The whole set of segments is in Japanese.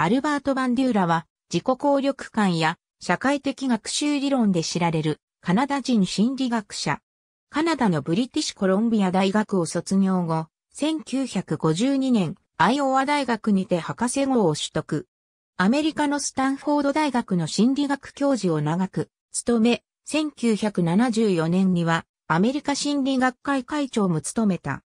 アルバート・バンデューラは自己効力感や社会的学習理論で知られるカナダ人心理学者。カナダのブリティッシュコロンビア大学を卒業後、1952年、アイオワ大学にて博士号を取得。アメリカのスタンフォード大学の心理学教授を長く務め、1974年にはアメリカ心理学会会長も務めた。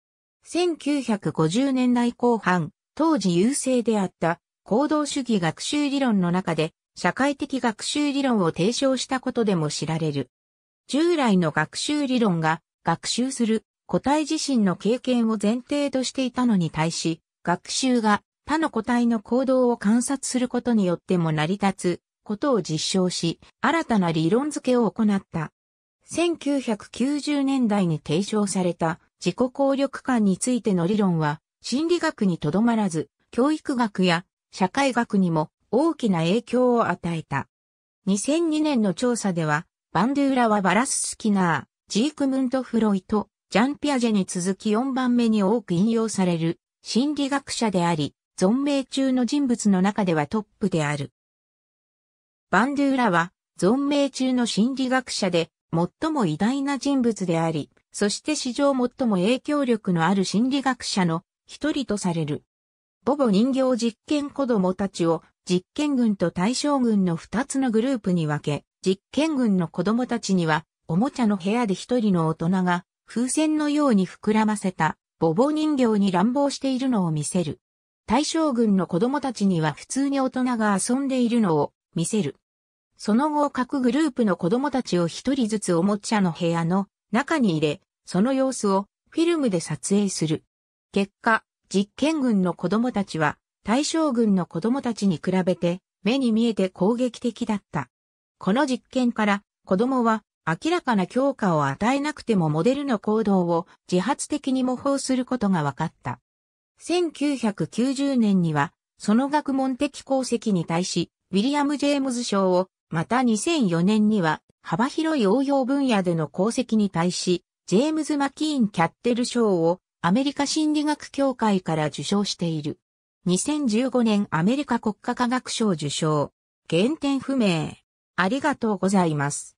1950年代後半、当時優勢であった行動主義学習理論の中で社会的学習理論を提唱したことでも知られる。従来の学習理論が学習する個体自身の経験を前提としていたのに対し、学習が他の個体の行動を観察することによっても成り立つことを実証し、新たな理論付けを行った。1990年代に提唱された自己効力感についての理論は、心理学にとどまらず、教育学や社会学にも大きな影響を与えた。2002年の調査では、バンドゥーラはバラス・スキナー、ジークムント・フロイト、ジャン・ピアジェに続き4番目に多く引用される心理学者であり、存命中の人物の中ではトップである。バンドゥーラは、存命中の心理学者で、最も偉大な人物であり、そして史上最も影響力のある心理学者の一人とされる。ボボ人形実験子供たちを実験群と対象群の二つのグループに分け、実験群の子供たちには、おもちゃの部屋で一人の大人が、風船のように膨らませた、ボボ人形に乱暴しているのを見せる。対象群の子供たちには普通に大人が遊んでいるのを見せる。その後各グループの子供たちを一人ずつおもちゃの部屋の中に入れ、その様子をフィルムで撮影する。結果、実験軍の子供たちは対象軍の子供たちに比べて目に見えて攻撃的だった。この実験から子供は明らかな強化を与えなくてもモデルの行動を自発的に模倣することが分かった。1990年にはその学問的功績に対しウィリアム・ジェームズ賞をまた2004年には幅広い応用分野での功績に対し、ジェームズ・マキーン・キャッテル賞をアメリカ心理学協会から受賞している。2015年アメリカ国家科学賞受賞。原点不明。ありがとうございます。